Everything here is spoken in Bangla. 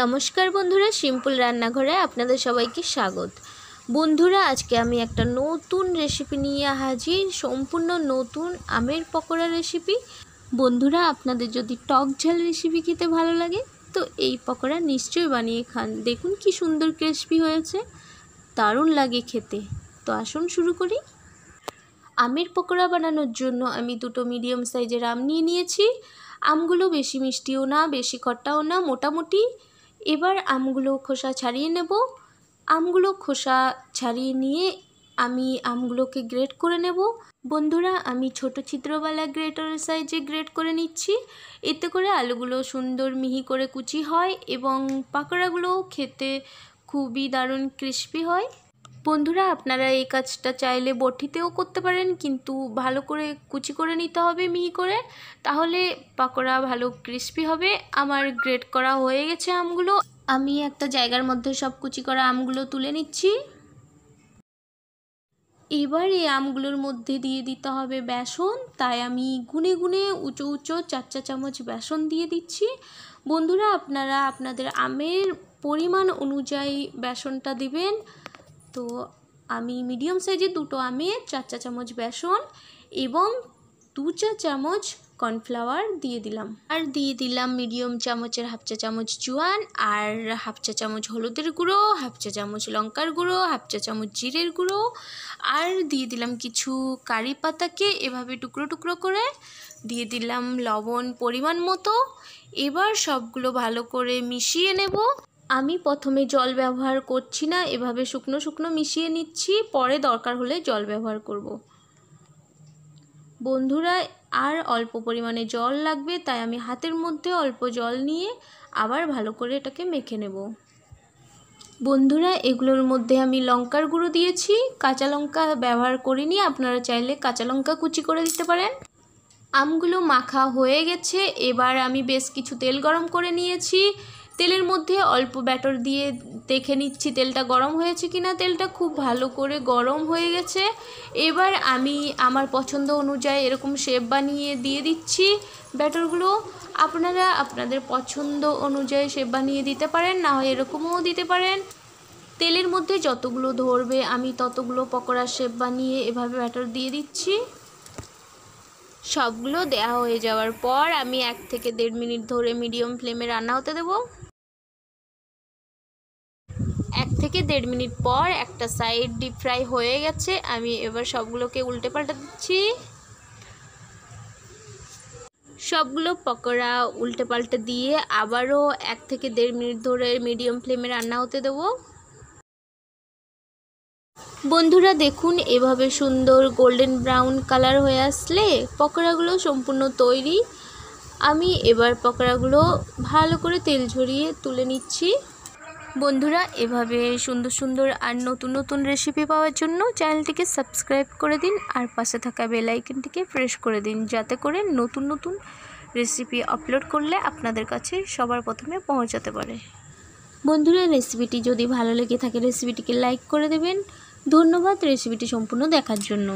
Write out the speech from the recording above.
নমস্কার বন্ধুরা সিম্পল রান্নাঘরে আপনাদের সবাইকে স্বাগত বন্ধুরা আজকে আমি একটা নতুন রেসিপি নিয়ে হাজির সম্পূর্ণ নতুন আমের পকোড়া রেসিপি বন্ধুরা আপনাদের যদি টক ঝাল রেসিপি খেতে ভালো লাগে তো এই পকোড়া নিশ্চয়ই বানিয়ে খান দেখুন কি সুন্দর রেসিপি হয়েছে দারুণ লাগে খেতে তো আসুন শুরু করি আমের পকোড়া বানানোর জন্য আমি দুটো মিডিয়াম সাইজের আম নিয়ে নিয়েছি আমগুলো বেশি মিষ্টিও না বেশি খট্টাও না মোটামুটি এবার আমগুলো খোসা ছাড়িয়ে নেব আমগুলো খোসা ছাড়িয়ে নিয়ে আমি আমগুলোকে গ্রেড করে নেব বন্ধুরা আমি ছোট ছিদ্রওয়ালা গ্রেটারের সাইজে গ্রেড করে নিচ্ছি এতে করে আলুগুলো সুন্দর মিহি করে কুচি হয় এবং পাকোড়াগুলোও খেতে খুবই দারুণ ক্রিস্পি হয় বন্ধুরা আপনারা এই কাজটা চাইলে বটিতেও করতে পারেন কিন্তু ভালো করে কুচি করে নিতে হবে মিহি করে তাহলে পাকোড়া ভালো ক্রিস্পি হবে আমার গ্রেট করা হয়ে গেছে আমগুলো আমি একটা জায়গার মধ্যে সব কুচি করা আমগুলো তুলে নিচ্ছি এবার এই আমগুলোর মধ্যে দিয়ে দিতে হবে বেসন তাই আমি গুনে গুনে উঁচো উঁচো চার চা চামচ বেসন দিয়ে দিচ্ছি বন্ধুরা আপনারা আপনাদের আমের পরিমাণ অনুযায়ী বেসনটা দিবেন তো আমি মিডিয়াম সাইজের দুটো আমের চার চা চামচ বেসন এবং দু চা চামচ কর্নফ্লাওয়ার দিয়ে দিলাম আর দিয়ে দিলাম মিডিয়াম চামচের হাফ চা চামচ জোয়ান আর হাফ চা চামচ হলুদের গুঁড়ো হাফ চা চামচ লঙ্কার গুঁড়ো হাফ চা চামচ জিরের গুঁড়ো আর দিয়ে দিলাম কিছু কারি পাতাকে এভাবে টুকরো টুকরো করে দিয়ে দিলাম লবণ পরিমাণ মতো এবার সবগুলো ভালো করে মিশিয়ে নেব আমি প্রথমে জল ব্যবহার করছি না এভাবে শুকনো শুকনো মিশিয়ে নিচ্ছি পরে দরকার হলে জল ব্যবহার করব। বন্ধুরা আর অল্প পরিমাণে জল লাগবে তাই আমি হাতের মধ্যে অল্প জল নিয়ে আবার ভালো করে এটাকে মেখে নেব বন্ধুরা এগুলোর মধ্যে আমি লঙ্কার গুঁড়ো দিয়েছি কাঁচা লঙ্কা ব্যবহার করিনি আপনারা চাইলে কাঁচা লঙ্কা কুচি করে দিতে পারেন আমগুলো মাখা হয়ে গেছে এবার আমি বেশ কিছু তেল গরম করে নিয়েছি তেলের মধ্যে অল্প ব্যাটার দিয়ে দেখে নিচ্ছি তেলটা গরম হয়েছে কি না তেলটা খুব ভালো করে গরম হয়ে গেছে এবার আমি আমার পছন্দ অনুযায়ী এরকম শেপ বানিয়ে দিয়ে দিচ্ছি ব্যাটারগুলো আপনারা আপনাদের পছন্দ অনুযায়ী শেপ বানিয়ে দিতে পারেন না হয় এরকমও দিতে পারেন তেলের মধ্যে যতগুলো ধরবে আমি ততগুলো পকোড়া শেপ বানিয়ে এভাবে ব্যাটার দিয়ে দিচ্ছি সবগুলো দেওয়া হয়ে যাওয়ার পর আমি এক থেকে দেড় মিনিট ধরে মিডিয়াম ফ্লেমে রান্না হতে দেব এক থেকে দেড় মিনিট পর একটা সাইড ডিপ ফ্রাই হয়ে গেছে আমি এবার সবগুলোকে উল্টে পাল্টে দিচ্ছি সবগুলো পকোড়া উল্টে পাল্টে দিয়ে আবারও এক থেকে দেড় মিনিট ধরে মিডিয়াম ফ্লেমে রান্না হতে দেবো বন্ধুরা দেখুন এভাবে সুন্দর গোল্ডেন ব্রাউন কালার হয়ে আসলে পকোড়াগুলো সম্পূর্ণ তৈরি আমি এবার পকোড়াগুলো ভালো করে তেল ঝরিয়ে তুলে নিচ্ছি বন্ধুরা এভাবে সুন্দর সুন্দর আর নতুন নতুন রেসিপি পাওয়ার জন্য চ্যানেলটিকে সাবস্ক্রাইব করে দিন আর পাশে থাকা বেল আইকনটিকে প্রেস করে দিন যাতে করে নতুন নতুন রেসিপি আপলোড করলে আপনাদের কাছে সবার প্রথমে পৌঁছাতে পারে বন্ধুরা রেসিপিটি যদি ভালো লেগে থাকে রেসিপিটিকে লাইক করে দেবেন ধন্যবাদ রেসিপিটি সম্পূর্ণ দেখার জন্য